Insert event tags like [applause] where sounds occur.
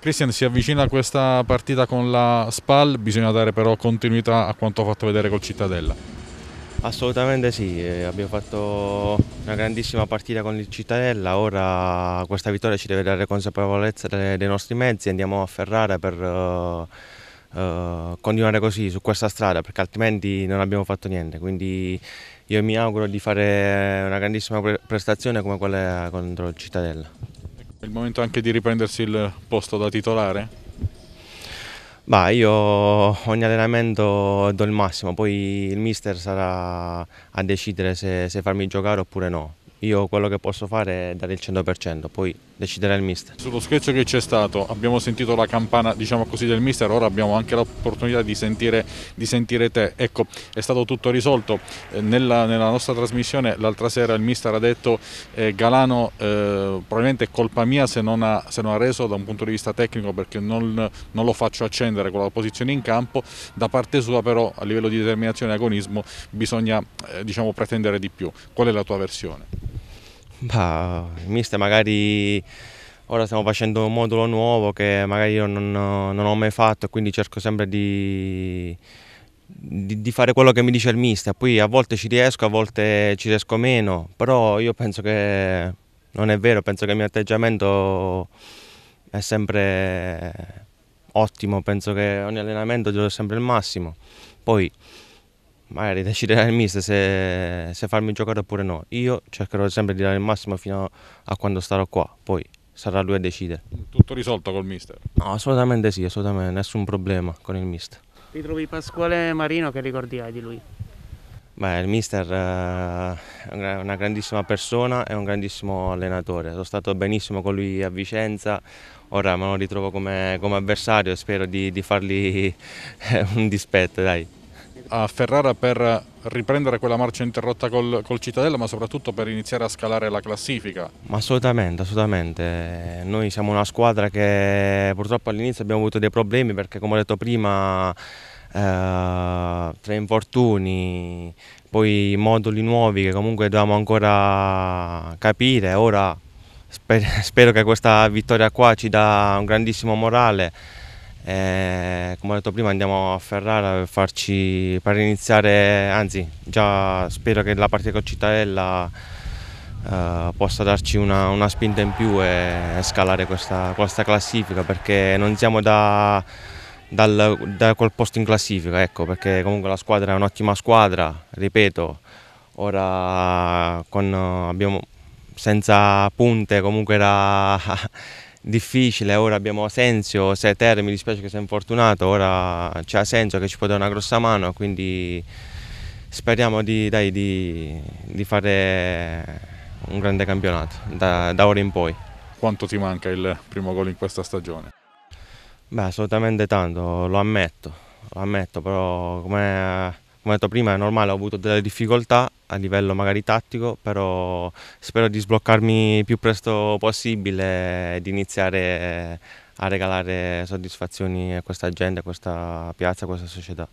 Cristian si avvicina a questa partita con la SPAL, bisogna dare però continuità a quanto fatto vedere col Cittadella. Assolutamente sì, eh, abbiamo fatto una grandissima partita con il Cittadella, ora questa vittoria ci deve dare consapevolezza dei nostri mezzi, andiamo a Ferrara per eh, eh, continuare così su questa strada perché altrimenti non abbiamo fatto niente, quindi io mi auguro di fare una grandissima prestazione come quella contro il Cittadella. È il momento anche di riprendersi il posto da titolare? Bah, io ogni allenamento do il massimo, poi il mister sarà a decidere se, se farmi giocare oppure no. Io quello che posso fare è dare il 100%, poi deciderà il mister. Sullo scherzo che c'è stato, abbiamo sentito la campana diciamo così, del mister, ora abbiamo anche l'opportunità di sentire, di sentire, te. Ecco, è stato tutto risolto. Eh, nella, nella nostra trasmissione l'altra sera il mister ha detto eh, Galano eh, probabilmente è colpa mia se non, ha, se non, ha, reso da un punto di vista tecnico perché non, non lo faccio accendere con la posizione in campo, da parte sua però a livello di determinazione e agonismo bisogna eh, diciamo, pretendere di più. Qual è la tua versione? Bah, il mister magari ora stiamo facendo un modulo nuovo che magari io non, non ho mai fatto e quindi cerco sempre di, di, di, fare quello che mi dice il mister. Poi a volte ci riesco, a volte ci riesco meno, però io penso che non è vero, penso che il mio atteggiamento è sempre ottimo, penso che ogni allenamento do sempre il massimo. Poi magari deciderà il mister se, se, farmi giocare oppure no. Io cercherò sempre di dare il massimo fino a quando starò qua, poi sarà lui a decidere. Tutto risolto col mister? No, assolutamente sì, assolutamente, nessun problema con il mister. Ritrovi Pasquale Marino, che ricordi hai di lui? Beh, il mister eh, è una grandissima persona e un grandissimo allenatore. Sono stato benissimo con lui a Vicenza, ora me lo ritrovo come, come avversario e spero di, di fargli [laughs] un dispetto, dai a Ferrara per riprendere quella marcia interrotta col, col, Cittadella, ma soprattutto per iniziare a scalare la classifica. Ma assolutamente, assolutamente. Noi siamo una squadra che purtroppo all'inizio abbiamo avuto dei problemi perché, come ho detto prima, eh, tra infortuni, poi moduli nuovi che comunque dovevamo ancora capire, ora spero, [laughs] spero che questa vittoria qua ci dà un grandissimo morale. Eh, come ho detto prima andiamo a Ferrara per, farci, per iniziare, anzi già spero che la partita con Cittadella eh, possa darci una, una, spinta in più e, e scalare questa, questa, classifica perché non siamo da, dal, da quel posto in classifica, ecco, perché comunque la squadra è un'ottima squadra, ripeto, ora con, abbiamo, senza punte comunque era... [laughs] difficile, ora abbiamo Asensio, se Ter mi dispiace che sia infortunato, ora c'è Asensio che ci può dare una grossa mano, quindi speriamo di, dai, di, di fare un grande campionato da, da, ora in poi. Quanto ti manca il primo gol in questa stagione? Beh, assolutamente tanto, lo ammetto, lo ammetto però come, come detto prima è normale, ho avuto delle difficoltà a livello magari tattico, però spero di sbloccarmi il più presto possibile e di iniziare a regalare soddisfazioni a questa gente, a questa piazza, a questa società.